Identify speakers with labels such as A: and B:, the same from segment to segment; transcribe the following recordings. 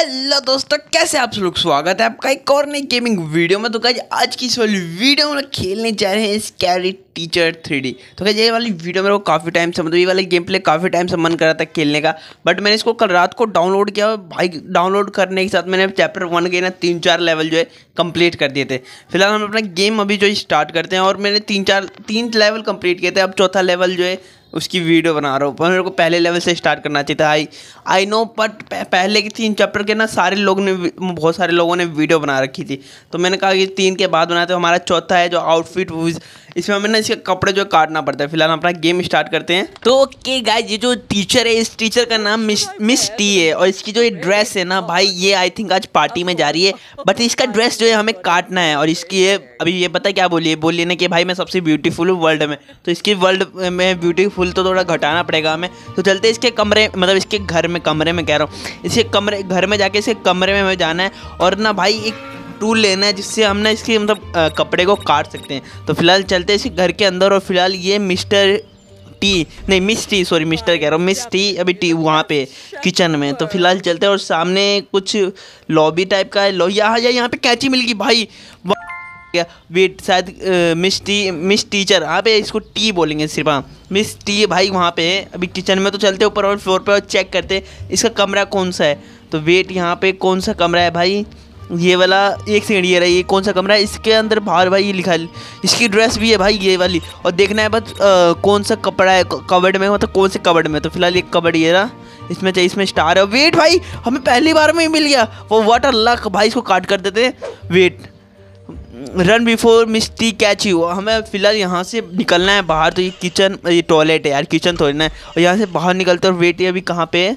A: hello दोस्तों कैसे आप लोग स्वागत है आपका एक और नई गेमिंग वीडियो में तो कहा आज की इस वाली वीडियो में खेलने जा रहे हैं स्कैरी टीचर थ्री तो कहा ये वाली वीडियो मेरे को काफ़ी टाइम से मतलब ये वाले गेम प्ले काफ़ी टाइम से मन कर रहा था खेलने का बट मैंने इसको कल रात को डाउनलोड किया भाई डाउनलोड करने के साथ मैंने चैप्टर वन के ना तीन चार लेवल जो है कम्प्लीट कर दिए थे फिलहाल हम अपना गेम अभी जो स्टार्ट करते हैं और मैंने तीन चार तीन लेवल कम्प्लीट किए थे अब चौथा लेवल जो है उसकी वीडियो बना रहा हूँ पर मेरे को पहले लेवल से स्टार्ट करना चाहिए था आई आई नो बट पहले के तीन चैप्टर के ना सारे लोग ने बहुत सारे लोगों ने वीडियो बना रखी थी तो मैंने कहा कि तीन के बाद बनाते तो हमारा चौथा है जो आउटफिट इसमें हमें ना इसके कपड़े जो काटना पड़ता है फिलहाल अपना गेम स्टार्ट करते हैं तो ओके गाय ये जो टीचर है इस टीचर का नाम मिस मिस टी है और इसकी जो ये ड्रेस है ना भाई ये आई थिंक आज पार्टी में जा रही है बट इसका ड्रेस जो है हमें काटना है और इसकी ये अभी ये पता क्या बोलिए बोलिए ना कि भाई मैं सबसे ब्यूटीफुल हूँ वर्ल्ड में तो इसकी वर्ल्ड में ब्यूटीफुल तो थोड़ा घटाना पड़ेगा हमें तो चलते इसके कमरे मतलब इसके घर में कमरे में कह रहा हूँ इसके कमरे घर में जाके इसके कमरे में हमें जाना है और ना भाई एक टूल लेना है जिससे हम ना इसके मतलब कपड़े को काट सकते हैं तो फिलहाल चलते हैं इसी घर के अंदर और फिलहाल ये मिस्टर टी नहीं मिस टी सॉरी मिस्टर कह रहा हूँ मिस टी अभी टी वहाँ पे किचन में तो फिलहाल चलते हैं और सामने कुछ लॉबी टाइप का है लॉ यहाँ यहाँ पे कैची मिल गई भाई क्या वेट शायद मिस टी मिस टीचर हाँ पे इसको टी बोलेंगे सिर्फ हाँ मिस टी भाई वहाँ पे है अभी किचन में तो चलते ऊपर और फ्लोर पर और चेक करते इसका कमरा कौन सा है तो वेट यहाँ पे कौन सा कमरा है भाई ये वाला एक सेकेंड ये रहा ये कौन सा कमरा है इसके अंदर बाहर भाई ये लिखा है इसकी ड्रेस भी है भाई ये वाली और देखना है बस कौन सा कपड़ा है कवर्ड में मतलब कौन से कवर्ड में तो फिलहाल एक कवर्ड ये रहा इसमें चाहिए इसमें स्टार है वेट भाई हमें पहली बार में ही मिल गया वो वाटर लक भाई इसको काट कर देते wait run before mister T catch you हमें फ़िलहाल यहाँ से निकलना है बाहर तो ये किचन ये टॉयलेट है यार किचन थोड़ी ना है और यहाँ से बाहर निकलते और वेट ये अभी कहाँ पे है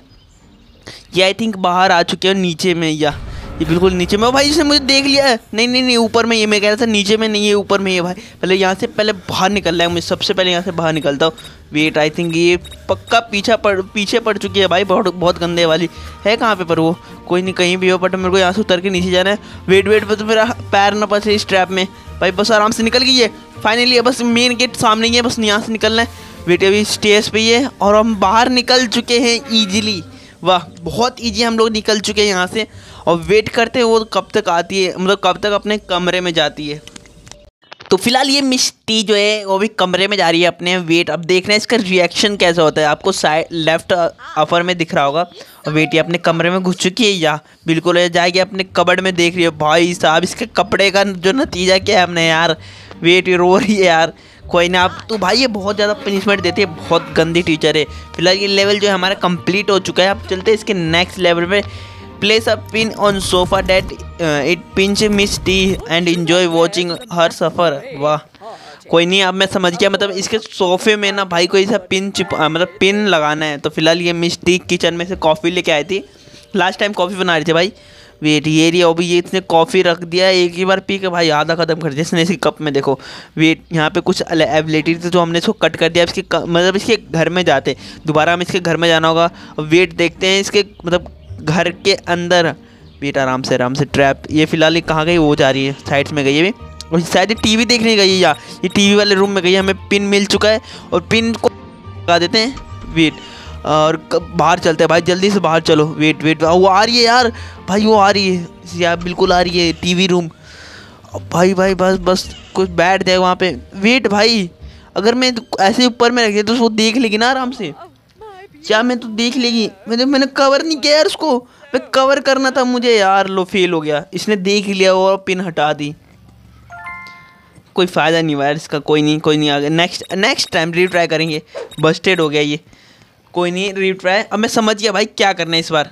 A: ये आई थिंक बाहर आ चुके हैं नीचे में या ये बिल्कुल नीचे में भाई इसने मुझे देख लिया है नहीं नहीं नहीं ऊपर में ये मैं कह रहा था नीचे में नहीं है ऊपर में ये भाई पहले यहाँ से पहले बाहर निकलना है मुझे सबसे पहले यहाँ से बाहर निकलता हूँ वेट आई थिंक ये पक्का पीछा पड़ पीछे पड़ चुकी है भाई बहुत बहुत गंदे वाली है कहाँ पे पर वो कोई नहीं कहीं भी हो बट मेरे को यहाँ से उतर के नीचे जाना है वेट वेट पर तो मेरा पैर ना पसे इस ट्रैप में भाई बस आराम से निकल गई है फाइनली बस मेन गेट सामने ही है बस यहाँ से निकलना है वेट अभी स्टेज पर ही है और हम बाहर निकल चुके हैं ईजिली वाह बहुत ईजी हम लोग निकल चुके हैं यहाँ से और वेट करते हैं वो कब तक आती है मतलब कब तक अपने कमरे में जाती है तो फिलहाल ये मिस्टी जो है वो भी कमरे में जा रही है अपने वेट अब देख रहे हैं इसका रिएक्शन कैसा होता है आपको साइड लेफ्ट अफर में दिख रहा होगा और वेट ये अपने कमरे में घुस चुकी है या बिल्कुल जाएगी अपने कबड़ में देख रही है भाई साहब इसके कपड़े का जो नतीजा क्या है हमने यार वेट रो रही है यार कोई ना आप तो भाई ये बहुत ज़्यादा पनिशमेंट देती है बहुत गंदी टीचर है फिलहाल ये लेवल जो है हमारा कंप्लीट हो चुका है अब चलते हैं इसके नेक्स्ट लेवल में place a pin on sofa that uh, it pinch miss T and enjoy watching her suffer वाह कोई नहीं अब मैं समझ गया मतलब इसके सोफे में ना भाई कोई सा पिन चिप मतलब पिन लगाना है तो फिलहाल ये मिस टी किचन में से कॉफ़ी लेके आई थी लास्ट टाइम कॉफ़ी बना रही थी भाई वेट ये रही अभी ये इसने कॉफ़ी रख दिया एक ही बार पी के भाई आधा ख़त्म कर दिया इसने इसके कप में देखो वेट यहाँ पे कुछ एबिलिटी थी जो हमने इसको कट कर दिया इसके मतलब इसके घर में जाते दोबारा हम इसके घर में जाना होगा वेट देखते हैं इसके मतलब घर के अंदर बेटा आराम से आराम से ट्रैप ये फिलहाल ये कहाँ गई वो जा रही है साइड्स में गई है भी और शायद ये टीवी देखने गई है या ये टीवी वाले रूम में गई है हमें पिन मिल चुका है और पिन को लगा देते हैं वेट और बाहर चलते हैं भाई जल्दी से बाहर चलो वेट वेट वो आ रही है यार भाई वो आ रही है यार बिल्कुल आ रही है टीवी रूम भाई भाई बस बस कुछ बैठ जाए वहाँ पे वेट भाई अगर मैं ऐसे ऊपर में रख दिया तो उसको देख लेगी ना आराम से क्या मैं तो देख लेगी मैंने मैंने कवर नहीं किया यार उसको मैं कवर करना था मुझे यार लो फेल हो गया इसने देख लिया और पिन हटा दी कोई फ़ायदा नहीं हुआ यार इसका कोई नहीं कोई नहीं आ गया नेक्स्ट नेक्स्ट टाइम रीट्राई करेंगे बस्टेड हो गया ये कोई नहीं रीट्राई अब मैं समझ गया भाई क्या करना है इस बार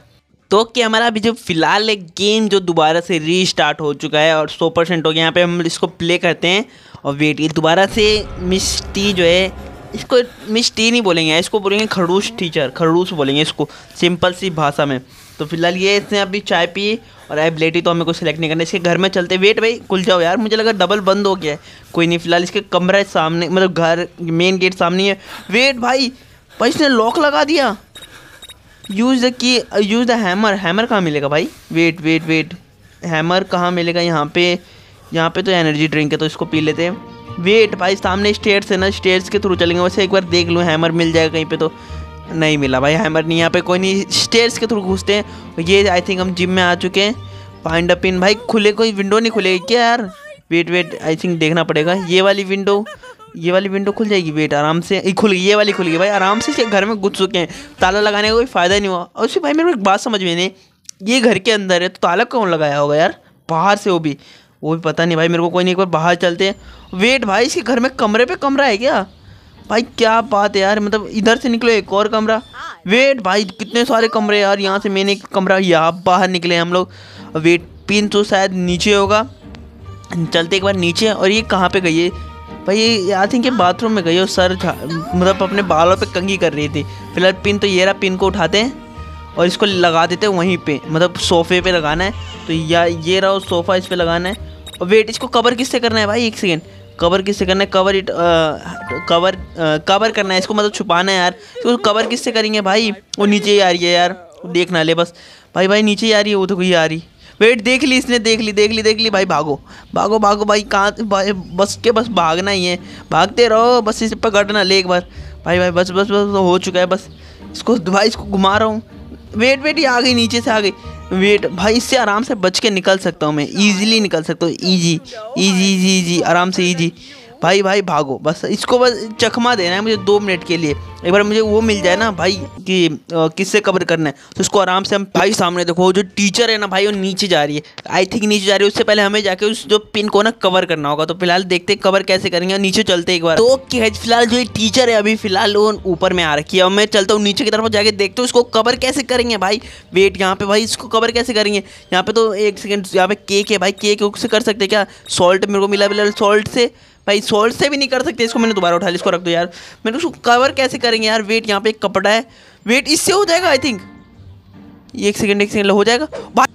A: तो कि हमारा अभी जो फिलहाल एक गेम जो दोबारा से री स्टार्ट हो चुका है और सौ परसेंट हो गया यहाँ पे हम इसको प्ले करते हैं और वेट ये दोबारा से मिस्टी जो है इसको मिस टी नहीं बोलेंगे इसको बोलेंगे खड़ूस टीचर खड़ूस बोलेंगे इसको सिंपल सी भाषा में तो फिलहाल ये इसने अभी चाय पी और अब तो हमें कुछ सेलेक्ट नहीं करना इसके घर में चलते वेट भाई खुल जाओ यार मुझे लगा डबल बंद हो गया है कोई नहीं फिलहाल इसके कमरा सामने मतलब घर मेन गेट सामने है वेट भाई भाई इसने लॉक लगा दिया use the key use the hammer hammer कहाँ मिलेगा भाई वेट वेट वेट हैमर कहाँ मिलेगा यहाँ पे यहाँ पे तो एनर्जी ड्रिंक है तो इसको पी लेते हैं वेट भाई सामने स्टेयर्स है ना स्टेयर्स के थ्रू चलेंगे वैसे एक बार देख लूँ हैमर मिल जाएगा कहीं पे तो नहीं मिला भाई हैमर नहीं यहाँ पे कोई नहीं स्टेयर्स के थ्रू घुसते हैं ये आई थिंक हम जिम में आ चुके हैं फाइंड अ पिन भाई खुले कोई विंडो नहीं खुलेगी क्या यार वेट वेट आई थिंक देखना पड़ेगा ये वाली विंडो ये वाली विंडो खुल जाएगी वेट आराम से खुल गई ये वाली खुल गई भाई आराम से इसके घर में घुस चुके हैं ताला लगाने का कोई फ़ायदा नहीं हुआ उससे भाई मेरे को एक बात समझ में नहीं ये घर के अंदर है तो ताला कौन लगाया होगा यार बाहर से वो भी वो भी पता नहीं भाई मेरे को कोई नहीं एक बार बाहर चलते हैं वेट भाई इसके घर में कमरे पे कमरा है क्या भाई क्या बात है यार मतलब इधर से निकलो एक और कमरा वेट भाई कितने सारे कमरे यार यहाँ से मैंने एक कमरा यहाँ बाहर निकले हम लोग वेट पिन तो शायद नीचे होगा चलते एक बार नीचे और ये कहाँ पर गई है भाई ये आई थिंक ये बाथरूम में गई और सर मतलब अपने बालों पर कंगी कर रही थी फिलहाल पिन तो ये रहा पिन को उठाते हैं और इसको लगा देते हैं वहीं पे मतलब सोफे पे लगाना है तो या ये रहा सोफ़ा इस पर लगाना है वेट इसको कवर किससे करना है भाई एक सेकेंड कवर किससे करना है कवर इट कवर कवर करना है इसको मतलब छुपाना है यार इसको कवर तो किससे करेंगे भाई वो नीचे ही आ रही है यार देखना ले बस भाई भाई नीचे ही आ रही है वो तो कोई आ रही वेट देख ली इसने देख ली देख ली देख ली भाई भागो भागो भागो भाई कहाँ बस के बस भागना ही है भागते रहो बस इस पकड़ना ले एक बार भाई भाई बस बस बस हो चुका है बस इसको भाई इसको घुमा रहा हूँ वेट वेट ही आ गई नीचे से आ गई वेट भाई इससे आराम से बच के निकल सकता हूँ मैं ईजिली निकल सकता हूँ ईजी ईजी ईजी ईजी आराम से ईजी भाई भाई भागो बस इसको बस चकमा देना है मुझे दो मिनट के लिए एक बार मुझे वो मिल जाए ना भाई कि किससे कवर करना है तो उसको आराम से हम भाई सामने देखो जो टीचर है ना भाई वो नीचे जा रही है आई थिंक नीचे जा रही है उससे पहले हमें जाके उस जो पिन को ना कवर करना होगा तो फिलहाल देखते हैं कवर कैसे करेंगे और नीचे चलते एक बार तो फिलहाल जो टीचर है अभी फिलहाल वो ऊपर में आ रखी है और मैं चलता हूँ नीचे की तरफ जाके देखते हूँ उसको कवर कैसे करेंगे भाई वेट यहाँ पे भाई इसको कवर कैसे करेंगे यहाँ पे तो एक सेकेंड यहाँ पे केक है भाई केक से कर सकते क्या सॉल्ट मेरे को मिला मिला सॉल्ट से भाई सोल्ड से भी नहीं कर सकते इसको मैंने दोबारा उठा लिया इसको रख दो यार मैंने उसको कवर कैसे करेंगे यार वेट यहाँ पे एक कपड़ा है वेट इससे हो जाएगा आई थिंक एक सेकेंड एक सेकेंड हो जाएगा भाई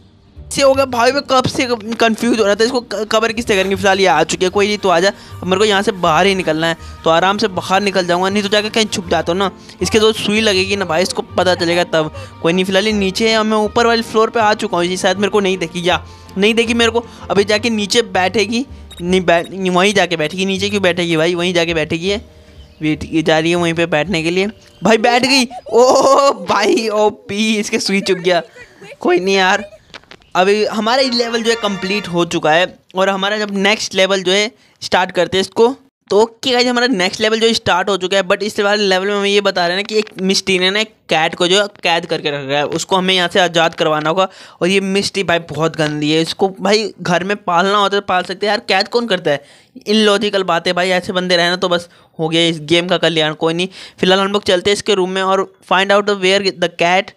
A: से हो गया भाई मैं कब से कंफ्यूज हो रहा था इसको कवर किससे करेंगे फिलहाल ये आ चुकी है कोई नहीं तो आ जा मेरे को यहाँ से बाहर ही निकलना है तो आराम से बाहर निकल जाऊँगा नहीं तो जाकर कहीं छुप जाता हूँ ना इसके जो तो सुई लगेगी ना भाई इसको पता चलेगा तब कोई नहीं फिलहाल ये नीचे है मैं ऊपर वाले फ्लोर पर आ चुका हूँ जी शायद मेरे को नहीं देखी या नहीं देखी मेरे को अभी जाके नीचे बैठेगी नहीं बैठ वहीं जाके बैठेगी नीचे क्यों बैठेगी भाई वहीं जाके बैठेगी है वेट ये जा रही है वहीं पे बैठने के लिए भाई बैठ गई ओ भाई ओ पी इसके सुई चुप गया कोई नहीं यार अभी हमारा लेवल जो है कंप्लीट हो चुका है और हमारा जब नेक्स्ट लेवल जो है स्टार्ट करते हैं इसको तो ओके गाइज हमारा नेक्स्ट लेवल जो स्टार्ट हो चुका है बट इस वाले लेवल में हमें ये बता रहे हैं ना कि एक मिस्टी ने ना कैट को जो कैद करके रखा है उसको हमें यहाँ से आज़ाद करवाना होगा और ये मिस्टी भाई बहुत गंदी है इसको भाई घर में पालना होता है तो पाल सकते हैं यार कैद कौन करता है इन लॉजिकल बातें भाई ऐसे बंदे रहे तो बस हो गया इस गेम का कल्याण कोई नहीं फिलहाल हम लोग चलते हैं इसके रूम में और find out where the cat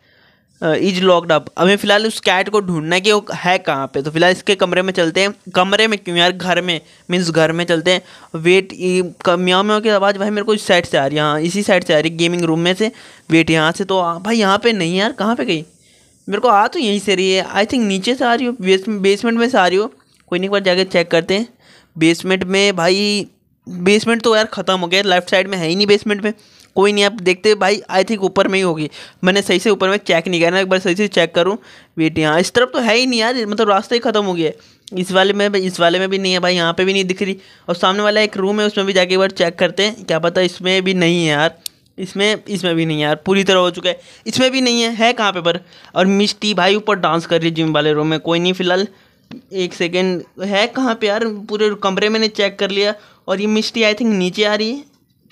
A: is locked up हमें फिलहाल उस कैट को ढूंढना है कि वो है कहाँ पे तो फिलहाल इसके कमरे में चलते हैं कमरे में क्यों यार घर में मीन्स घर में चलते हैं वेट म्याओ म्याओ की आवाज़ भाई मेरे को इस साइड से आ रही है हाँ, इसी साइड से आ रही है गेमिंग रूम में से वेट यहाँ से तो भाई यहाँ पे नहीं यार कहाँ पे गई मेरे को आ तो यहीं से रही है आई थिंक नीचे से आ रही हो बेसमेंट में से आ रही हो कोई नहीं एक बार जाके चेक करते हैं बेसमेंट में भाई बेसमेंट तो यार ख़त्म हो गया लेफ्ट साइड में है ही नहीं बेसमेंट में कोई नहीं आप देखते भाई आई थिंक ऊपर में ही होगी मैंने सही से ऊपर में चेक नहीं किया ना एक बार सही से चेक करूँ वेट यहाँ इस तरफ तो है ही नहीं यार मतलब रास्ता ही ख़त्म हो गया है इस वाले में इस वाले में भी नहीं है भाई यहाँ पे भी नहीं दिख रही और सामने वाला एक रूम है उसमें भी जाके एक बार चेक करते हैं क्या पता इसमें भी नहीं है यार इसमें इसमें भी नहीं है यार पूरी तरह हो चुका है इसमें भी नहीं है है कहाँ पर और मिस्टी भाई ऊपर डांस कर रही है जिम वाले रूम में कोई नहीं फिलहाल एक सेकेंड है कहाँ पे यार पूरे कमरे ने चेक कर लिया और ये मिस्टी आई थिंक नीचे आ रही है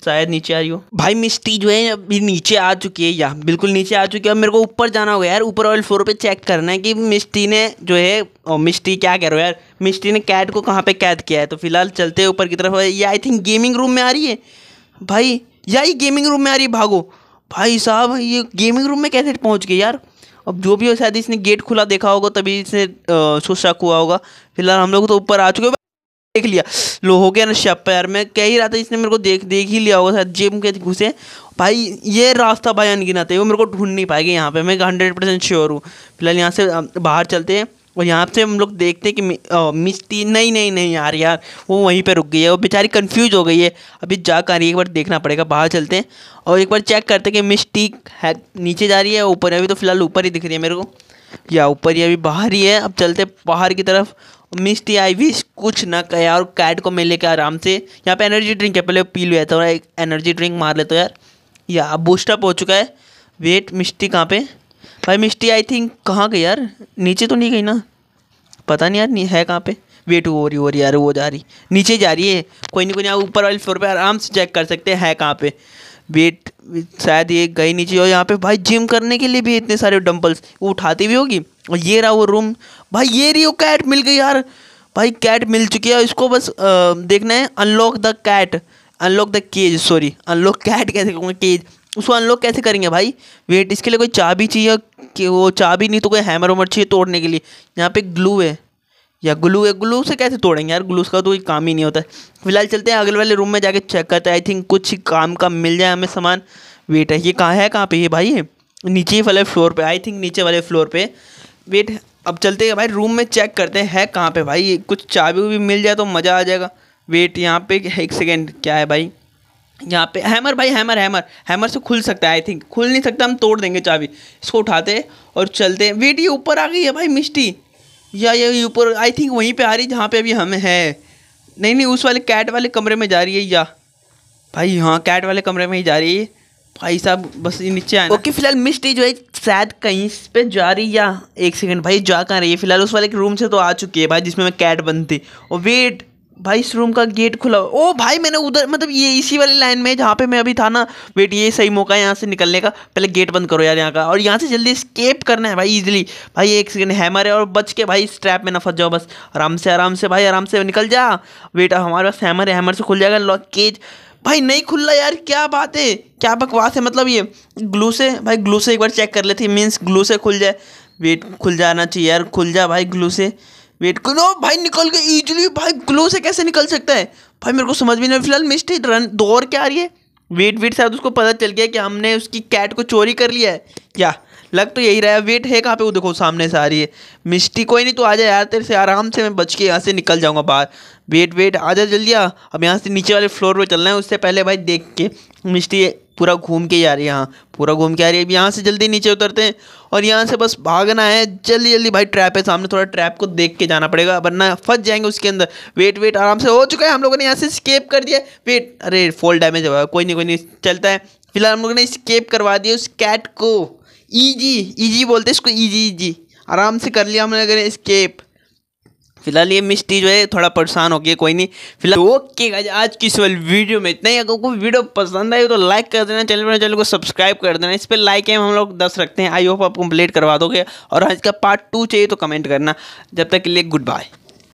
A: शायद नीचे आ रही हो भाई मिस्टी जो है अभी नीचे आ चुकी है या बिल्कुल नीचे आ चुकी है अब मेरे को ऊपर जाना होगा यार ऊपर वाले फ्लोर पे चेक करना है कि मिस्टी ने जो है ओ, मिस्टी क्या कह रहे हो यार मिस्टी ने कैट को कहाँ पे कैद किया है तो फिलहाल चलते हैं ऊपर की तरफ ये आई थिंक गेमिंग रूम में आ रही है भाई या ये गेमिंग रूम में आ रही है भागो भाई साहब ये गेमिंग रूम में कैसे पहुंच गए यार अब जो भी हो शायद इसने गेट खुला देखा होगा तभी इसने सोच शक हुआ होगा फिलहाल हम लोग तो ऊपर आ चुके देख लिया लो हो गया ना शप यार मैं कह ही रहा था इसने मेरे को देख देख ही लिया होगा शायद जेब के घुसे भाई ये रास्ता भाई अनगिनत है वो मेरे को ढूंढ नहीं पाएगी यहाँ पर मैं हंड्रेड परसेंट श्योर हूँ फिलहाल यहाँ से बाहर चलते हैं और यहाँ से हम लोग देखते हैं कि मिस्टी नहीं नहीं नहीं यार यार वो वहीं पर रुक गई है वो बेचारी कन्फ्यूज हो गई है अभी जा कर एक बार देखना पड़ेगा बाहर चलते हैं और एक बार चेक करते हैं कि मिस्टी है नीचे जा रही है ऊपर अभी तो फिलहाल ऊपर ही दिख रही है मेरे को या ऊपर ही अभी बाहर ही है अब चलते बाहर की तरफ मिस्टी आई विश कुछ ना कह यार कैट को मैं लेके आराम से यहाँ पर एनर्जी ड्रिंक है पहले पी लिया था एक एनर्जी ड्रिंक मार लेते हो यार या अब बूस्टअप हो चुका है वेट मिस्टी कहाँ पर भाई मिस्टी आई थिंक कहाँ गई यार नीचे तो नहीं गई ना पता नहीं यार नहीं है कहाँ पे वेट हो रही हो रही यार वो जा रही नीचे जा रही है कोई नहीं कोई नहीं आप ऊपर वाले फ्लोर पे आराम से चेक कर सकते हैं है कहाँ पे वेट शायद ये गई नीचे और यहाँ पे भाई जिम करने के लिए भी इतने सारे डम्पल्स वो उठाती भी होगी और ये रहा वो रूम भाई ये रही वो कैट मिल गई यार भाई कैट मिल चुकी है इसको बस देखना है unlock the cat unlock the cage sorry unlock cat कैसे कहूँगा केज उसको अनलॉक कैसे करेंगे भाई वेट इसके लिए कोई चाबी चाहिए कि वो चाबी नहीं तो कोई हैमर वमर चाहिए तोड़ने के लिए यहाँ पे ग्लू है या ग्लू है ग्लू से कैसे तोड़ेंगे यार ग्लू का तो कोई काम ही नहीं होता फिलहाल चलते हैं अगले वाले रूम में जाके चेक करते हैं आई थिंक कुछ काम का मिल जाए हमें सामान वेट है ये कहाँ है कहाँ पर ये भाई नीचे वाले फ्लोर पर आई थिंक नीचे वाले फ्लोर पर वेट अब चलते हैं भाई रूम में चेक करते हैं कहाँ पर भाई कुछ चाबी भी मिल जाए तो मज़ा आ जाएगा वेट यहाँ पे एक सेकेंड क्या है भाई यहाँ पे हैमर भाई हैमर हैमर हैमर से खुल सकता है आई थिंक खुल नहीं सकता हम तोड़ देंगे चाबी इसको उठाते और चलते हैं वेट ये ऊपर आ गई है भाई मिस्टी या ये ऊपर आई थिंक वहीं पे आ रही जहाँ पे अभी हम है नहीं नहीं उस वाले कैट वाले कमरे में जा रही है या भाई हाँ कैट वाले कमरे में ही जा रही है भाई साहब बस नीचे आए ओके फिलहाल मिस्टी जो है शायद कहीं पे जा रही या एक सेकंड भाई जा कर रही है फिलहाल उस वाले रूम से तो आ चुकी है भाई जिसमें मैं कैट बनती और वेट भाई इस रूम का गेट खुला हुआ ओ भाई मैंने उधर मतलब ये इसी वाली लाइन में जहाँ पे मैं अभी था ना वेट ये सही मौका है यहाँ से निकलने का पहले गेट बंद करो यार यहाँ का और यहाँ से जल्दी स्केप करना है भाई इजीली भाई एक सेकंड हैमर है और बच के भाई स्ट्रैप में ना फंस जाओ बस आराम से आराम से भाई आराम से निकल जा वेट हमारे पास हैमर है हैमर से खुल जाएगा लॉक केज भाई नहीं खुल रहा यार क्या बात है क्या बकवास है मतलब ये ग्लू से भाई ग्लू से एक बार चेक कर लेती मीन्स ग्लू से खुल जाए वेट खुल जाना चाहिए यार खुल जा भाई ग्लू से वेट करो भाई निकल के इजिली भाई ग्लो से कैसे निकल सकता है भाई मेरे को समझ में नहीं फिलहाल मिस्टेक रन दौड़ क्या आ रही है वेट वेट शायद उसको पता चल गया कि हमने उसकी कैट को चोरी कर लिया है क्या लग तो यही रहा है वेट है कहाँ पे वो देखो सामने से आ रही है मिस्टी कोई नहीं तो आ जा यार तेरे से आराम से मैं बच के यहाँ से निकल जाऊँगा बाहर वेट वेट आ जा जल्दी अब यहाँ से नीचे वाले फ्लोर पर चलना है उससे पहले भाई देख के मिस्टी पूरा घूम के जा रही है यहाँ पूरा घूम के आ रही है यहाँ से जल्दी नीचे उतरते हैं और यहाँ से बस भागना है जल्दी जल्दी भाई ट्रैप है सामने थोड़ा ट्रैप को देख के जाना पड़ेगा वरना फंस जाएंगे उसके अंदर वेट वेट आराम से हो चुका है हम लोगों ने यहाँ से स्केप कर दिया वेट अरे फॉल डैमेज हुआ कोई नहीं कोई नहीं चलता है फिलहाल हम लोगों ने स्केप करवा दिया उस कैट को ईजी ईजी बोलते हैं इसको ईजी ईजी आराम से कर लिया हम लोगों ने स्केप फिलहाल ये मिस्टी जो है थोड़ा परेशान हो गया कोई नहीं फिलहाल ओके आज की इस वीडियो में इतना ही अगर कोई वीडियो पसंद आई तो लाइक कर देना चैनल पर चैनल को सब्सक्राइब कर देना इस पर लाइक एम हम लोग दस रखते हैं आई होप आप कंप्लीट करवा दोगे और आज का पार्ट टू चाहिए तो कमेंट करना जब तक के लिए गुड बाय